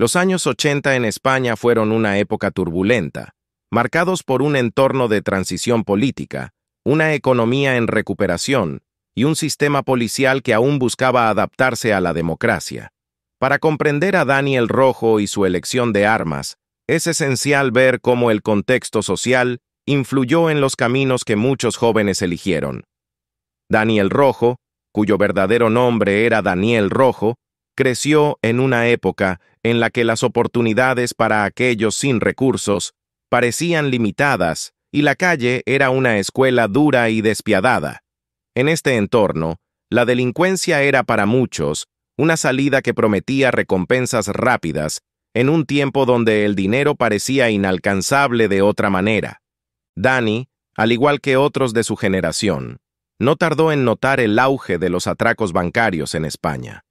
Los años 80 en España fueron una época turbulenta, marcados por un entorno de transición política, una economía en recuperación y un sistema policial que aún buscaba adaptarse a la democracia. Para comprender a Daniel Rojo y su elección de armas, es esencial ver cómo el contexto social influyó en los caminos que muchos jóvenes eligieron. Daniel Rojo, cuyo verdadero nombre era Daniel Rojo, creció en una época en la que las oportunidades para aquellos sin recursos parecían limitadas y la calle era una escuela dura y despiadada. En este entorno, la delincuencia era para muchos una salida que prometía recompensas rápidas en un tiempo donde el dinero parecía inalcanzable de otra manera. Danny, al igual que otros de su generación, no tardó en notar el auge de los atracos bancarios en España.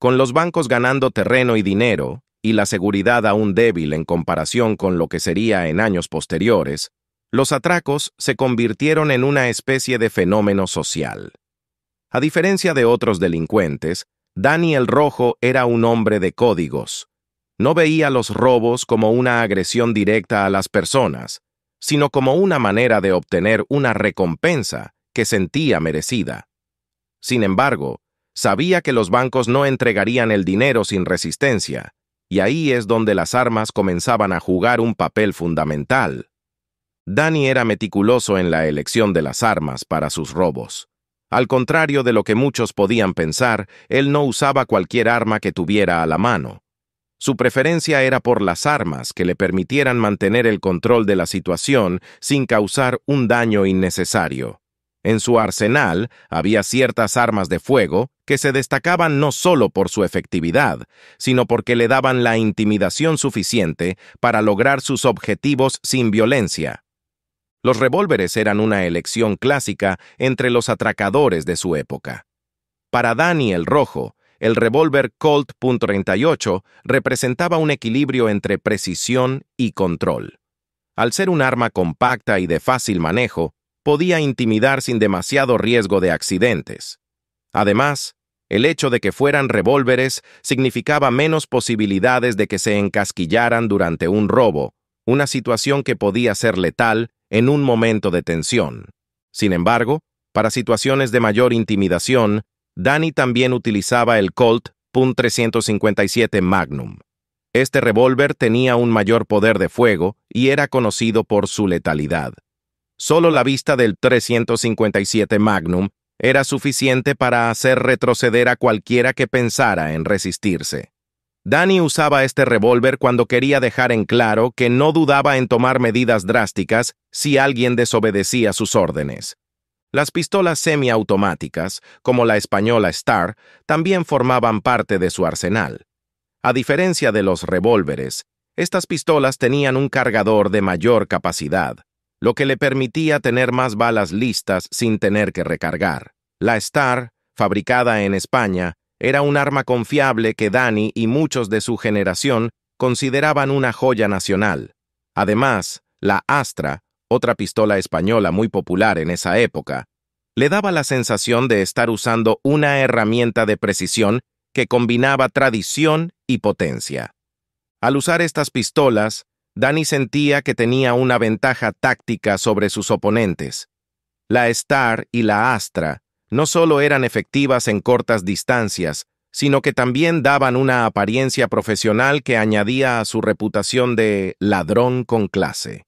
Con los bancos ganando terreno y dinero, y la seguridad aún débil en comparación con lo que sería en años posteriores, los atracos se convirtieron en una especie de fenómeno social. A diferencia de otros delincuentes, Daniel Rojo era un hombre de códigos. No veía los robos como una agresión directa a las personas, sino como una manera de obtener una recompensa que sentía merecida. Sin embargo, sabía que los bancos no entregarían el dinero sin resistencia, y ahí es donde las armas comenzaban a jugar un papel fundamental. Danny era meticuloso en la elección de las armas para sus robos. Al contrario de lo que muchos podían pensar, él no usaba cualquier arma que tuviera a la mano. Su preferencia era por las armas que le permitieran mantener el control de la situación sin causar un daño innecesario. En su arsenal había ciertas armas de fuego, que se destacaban no solo por su efectividad, sino porque le daban la intimidación suficiente para lograr sus objetivos sin violencia. Los revólveres eran una elección clásica entre los atracadores de su época. Para Danny el Rojo, el revólver Colt .38 representaba un equilibrio entre precisión y control. Al ser un arma compacta y de fácil manejo, podía intimidar sin demasiado riesgo de accidentes. Además, el hecho de que fueran revólveres significaba menos posibilidades de que se encasquillaran durante un robo, una situación que podía ser letal en un momento de tensión. Sin embargo, para situaciones de mayor intimidación, Danny también utilizaba el Colt .357 Magnum. Este revólver tenía un mayor poder de fuego y era conocido por su letalidad. Solo la vista del 357 Magnum era suficiente para hacer retroceder a cualquiera que pensara en resistirse. Danny usaba este revólver cuando quería dejar en claro que no dudaba en tomar medidas drásticas si alguien desobedecía sus órdenes. Las pistolas semiautomáticas, como la española Star, también formaban parte de su arsenal. A diferencia de los revólveres, estas pistolas tenían un cargador de mayor capacidad, lo que le permitía tener más balas listas sin tener que recargar. La Star, fabricada en España, era un arma confiable que Dani y muchos de su generación consideraban una joya nacional. Además, la Astra, otra pistola española muy popular en esa época, le daba la sensación de estar usando una herramienta de precisión que combinaba tradición y potencia. Al usar estas pistolas, Danny sentía que tenía una ventaja táctica sobre sus oponentes. La Star y la Astra no solo eran efectivas en cortas distancias, sino que también daban una apariencia profesional que añadía a su reputación de ladrón con clase.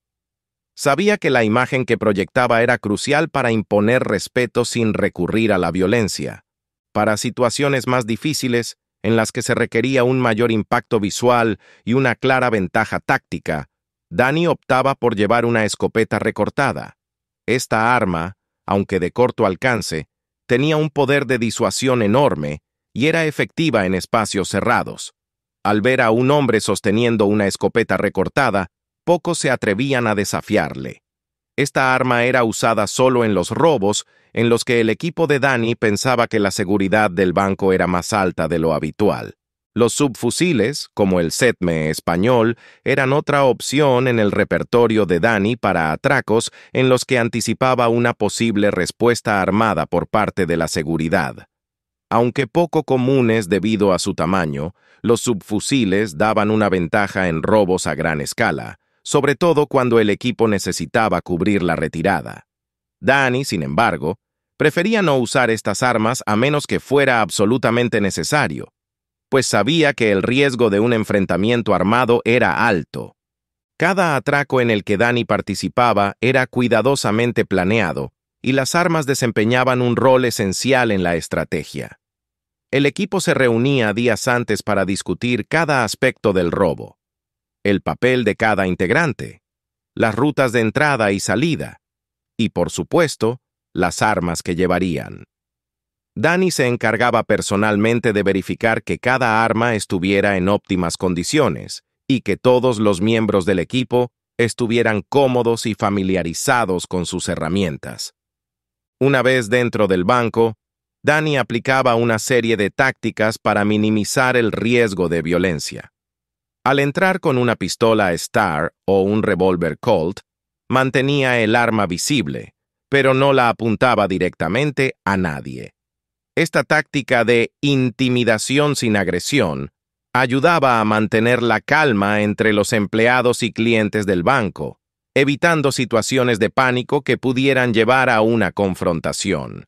Sabía que la imagen que proyectaba era crucial para imponer respeto sin recurrir a la violencia. Para situaciones más difíciles, en las que se requería un mayor impacto visual y una clara ventaja táctica, Dani optaba por llevar una escopeta recortada. Esta arma, aunque de corto alcance, tenía un poder de disuasión enorme y era efectiva en espacios cerrados. Al ver a un hombre sosteniendo una escopeta recortada, pocos se atrevían a desafiarle. Esta arma era usada solo en los robos, en los que el equipo de Dani pensaba que la seguridad del banco era más alta de lo habitual. Los subfusiles, como el SETME español, eran otra opción en el repertorio de Dani para atracos en los que anticipaba una posible respuesta armada por parte de la seguridad. Aunque poco comunes debido a su tamaño, los subfusiles daban una ventaja en robos a gran escala, sobre todo cuando el equipo necesitaba cubrir la retirada. Danny, sin embargo, prefería no usar estas armas a menos que fuera absolutamente necesario, pues sabía que el riesgo de un enfrentamiento armado era alto. Cada atraco en el que Danny participaba era cuidadosamente planeado, y las armas desempeñaban un rol esencial en la estrategia. El equipo se reunía días antes para discutir cada aspecto del robo el papel de cada integrante, las rutas de entrada y salida, y por supuesto, las armas que llevarían. Danny se encargaba personalmente de verificar que cada arma estuviera en óptimas condiciones y que todos los miembros del equipo estuvieran cómodos y familiarizados con sus herramientas. Una vez dentro del banco, Danny aplicaba una serie de tácticas para minimizar el riesgo de violencia. Al entrar con una pistola Star o un revólver Colt, mantenía el arma visible, pero no la apuntaba directamente a nadie. Esta táctica de intimidación sin agresión ayudaba a mantener la calma entre los empleados y clientes del banco, evitando situaciones de pánico que pudieran llevar a una confrontación.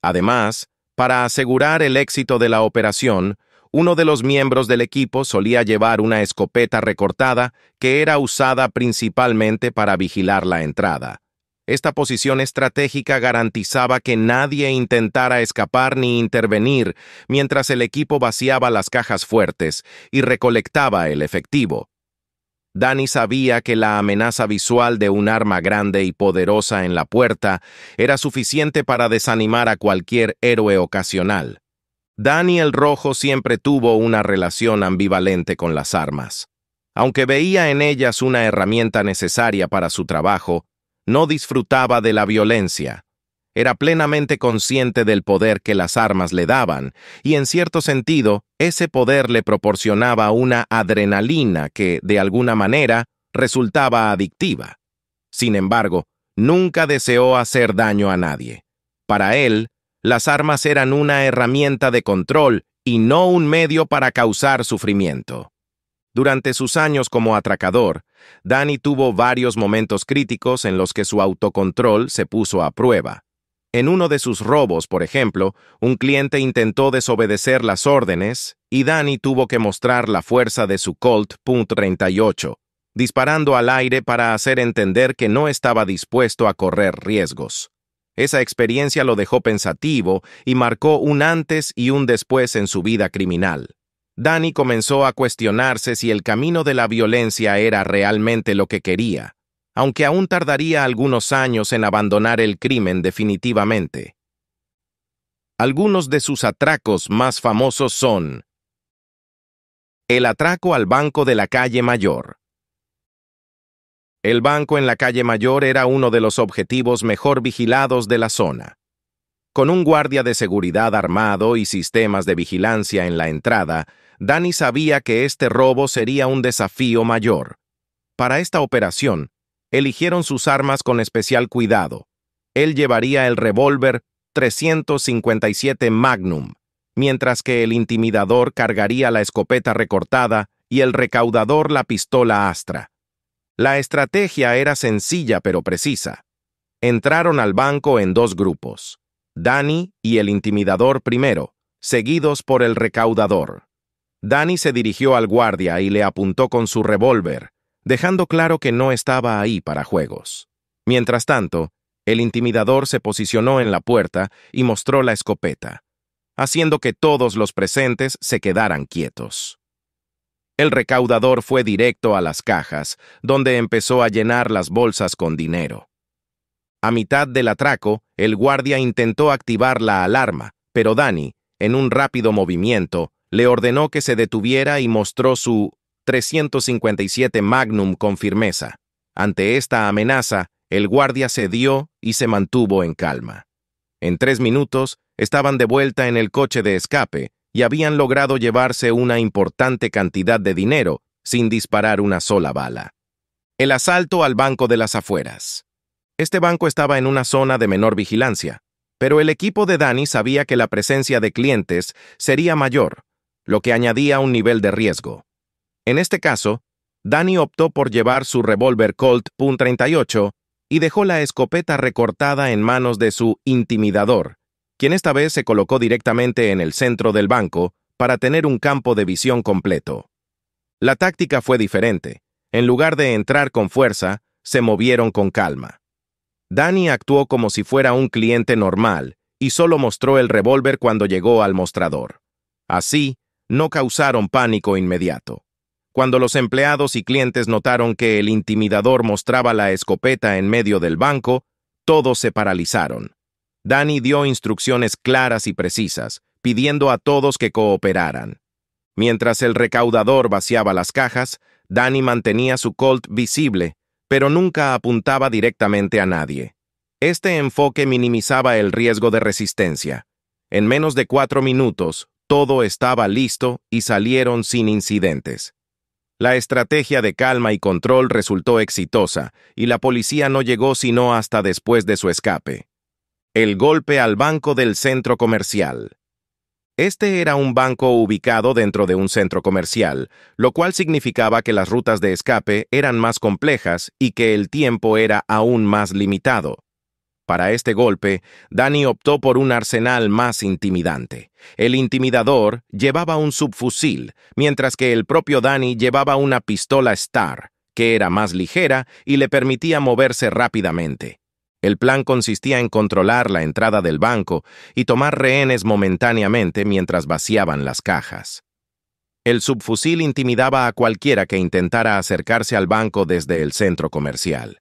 Además, para asegurar el éxito de la operación, uno de los miembros del equipo solía llevar una escopeta recortada que era usada principalmente para vigilar la entrada. Esta posición estratégica garantizaba que nadie intentara escapar ni intervenir mientras el equipo vaciaba las cajas fuertes y recolectaba el efectivo. Danny sabía que la amenaza visual de un arma grande y poderosa en la puerta era suficiente para desanimar a cualquier héroe ocasional. Daniel Rojo siempre tuvo una relación ambivalente con las armas. Aunque veía en ellas una herramienta necesaria para su trabajo, no disfrutaba de la violencia. Era plenamente consciente del poder que las armas le daban, y en cierto sentido, ese poder le proporcionaba una adrenalina que, de alguna manera, resultaba adictiva. Sin embargo, nunca deseó hacer daño a nadie. Para él, las armas eran una herramienta de control y no un medio para causar sufrimiento. Durante sus años como atracador, Danny tuvo varios momentos críticos en los que su autocontrol se puso a prueba. En uno de sus robos, por ejemplo, un cliente intentó desobedecer las órdenes y Danny tuvo que mostrar la fuerza de su Colt .38, disparando al aire para hacer entender que no estaba dispuesto a correr riesgos. Esa experiencia lo dejó pensativo y marcó un antes y un después en su vida criminal. Danny comenzó a cuestionarse si el camino de la violencia era realmente lo que quería, aunque aún tardaría algunos años en abandonar el crimen definitivamente. Algunos de sus atracos más famosos son el atraco al Banco de la Calle Mayor, el banco en la calle Mayor era uno de los objetivos mejor vigilados de la zona. Con un guardia de seguridad armado y sistemas de vigilancia en la entrada, Danny sabía que este robo sería un desafío mayor. Para esta operación, eligieron sus armas con especial cuidado. Él llevaría el revólver 357 Magnum, mientras que el intimidador cargaría la escopeta recortada y el recaudador la pistola Astra. La estrategia era sencilla pero precisa. Entraron al banco en dos grupos, Danny y el intimidador primero, seguidos por el recaudador. Danny se dirigió al guardia y le apuntó con su revólver, dejando claro que no estaba ahí para juegos. Mientras tanto, el intimidador se posicionó en la puerta y mostró la escopeta, haciendo que todos los presentes se quedaran quietos. El recaudador fue directo a las cajas, donde empezó a llenar las bolsas con dinero. A mitad del atraco, el guardia intentó activar la alarma, pero Dani, en un rápido movimiento, le ordenó que se detuviera y mostró su 357 Magnum con firmeza. Ante esta amenaza, el guardia cedió y se mantuvo en calma. En tres minutos, estaban de vuelta en el coche de escape, y habían logrado llevarse una importante cantidad de dinero sin disparar una sola bala. El asalto al Banco de las Afueras. Este banco estaba en una zona de menor vigilancia, pero el equipo de Dani sabía que la presencia de clientes sería mayor, lo que añadía un nivel de riesgo. En este caso, Dani optó por llevar su revólver Colt .38 y dejó la escopeta recortada en manos de su intimidador, quien esta vez se colocó directamente en el centro del banco para tener un campo de visión completo. La táctica fue diferente. En lugar de entrar con fuerza, se movieron con calma. Danny actuó como si fuera un cliente normal y solo mostró el revólver cuando llegó al mostrador. Así, no causaron pánico inmediato. Cuando los empleados y clientes notaron que el intimidador mostraba la escopeta en medio del banco, todos se paralizaron. Danny dio instrucciones claras y precisas, pidiendo a todos que cooperaran. Mientras el recaudador vaciaba las cajas, Danny mantenía su Colt visible, pero nunca apuntaba directamente a nadie. Este enfoque minimizaba el riesgo de resistencia. En menos de cuatro minutos, todo estaba listo y salieron sin incidentes. La estrategia de calma y control resultó exitosa, y la policía no llegó sino hasta después de su escape. El golpe al banco del centro comercial. Este era un banco ubicado dentro de un centro comercial, lo cual significaba que las rutas de escape eran más complejas y que el tiempo era aún más limitado. Para este golpe, Danny optó por un arsenal más intimidante. El intimidador llevaba un subfusil, mientras que el propio Danny llevaba una pistola Star, que era más ligera y le permitía moverse rápidamente. El plan consistía en controlar la entrada del banco y tomar rehenes momentáneamente mientras vaciaban las cajas. El subfusil intimidaba a cualquiera que intentara acercarse al banco desde el centro comercial.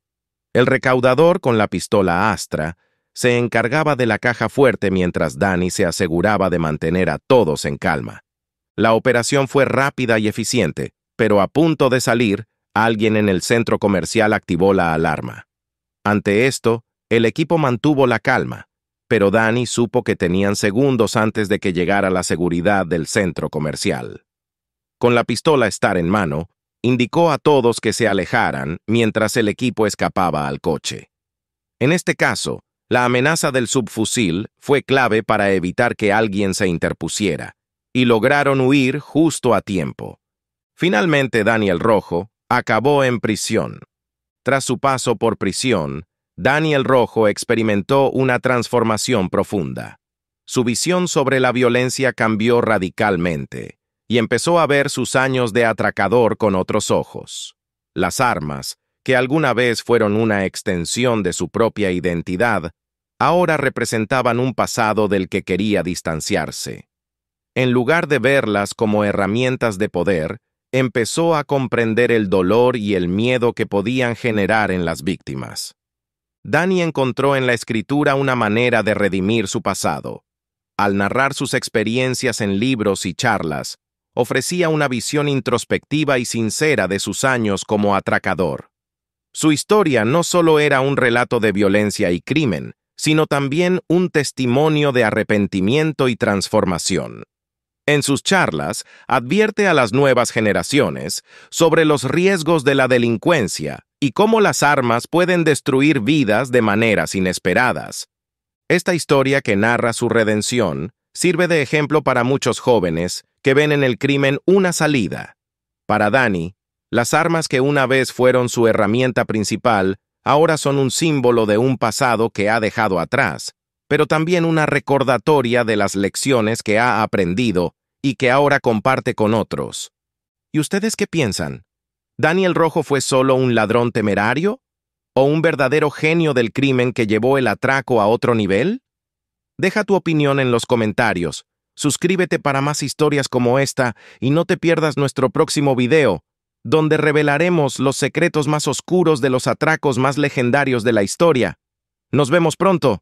El recaudador con la pistola Astra se encargaba de la caja fuerte mientras Danny se aseguraba de mantener a todos en calma. La operación fue rápida y eficiente, pero a punto de salir, alguien en el centro comercial activó la alarma. Ante esto, el equipo mantuvo la calma, pero Danny supo que tenían segundos antes de que llegara la seguridad del centro comercial. Con la pistola estar en mano, indicó a todos que se alejaran mientras el equipo escapaba al coche. En este caso, la amenaza del subfusil fue clave para evitar que alguien se interpusiera, y lograron huir justo a tiempo. Finalmente Daniel Rojo acabó en prisión. Tras su paso por prisión, Daniel Rojo experimentó una transformación profunda. Su visión sobre la violencia cambió radicalmente y empezó a ver sus años de atracador con otros ojos. Las armas, que alguna vez fueron una extensión de su propia identidad, ahora representaban un pasado del que quería distanciarse. En lugar de verlas como herramientas de poder, empezó a comprender el dolor y el miedo que podían generar en las víctimas. Dani encontró en la escritura una manera de redimir su pasado. Al narrar sus experiencias en libros y charlas, ofrecía una visión introspectiva y sincera de sus años como atracador. Su historia no solo era un relato de violencia y crimen, sino también un testimonio de arrepentimiento y transformación. En sus charlas, advierte a las nuevas generaciones sobre los riesgos de la delincuencia, y cómo las armas pueden destruir vidas de maneras inesperadas. Esta historia que narra su redención sirve de ejemplo para muchos jóvenes que ven en el crimen una salida. Para Dani, las armas que una vez fueron su herramienta principal ahora son un símbolo de un pasado que ha dejado atrás, pero también una recordatoria de las lecciones que ha aprendido y que ahora comparte con otros. ¿Y ustedes qué piensan? ¿Daniel Rojo fue solo un ladrón temerario? ¿O un verdadero genio del crimen que llevó el atraco a otro nivel? Deja tu opinión en los comentarios. Suscríbete para más historias como esta y no te pierdas nuestro próximo video, donde revelaremos los secretos más oscuros de los atracos más legendarios de la historia. Nos vemos pronto.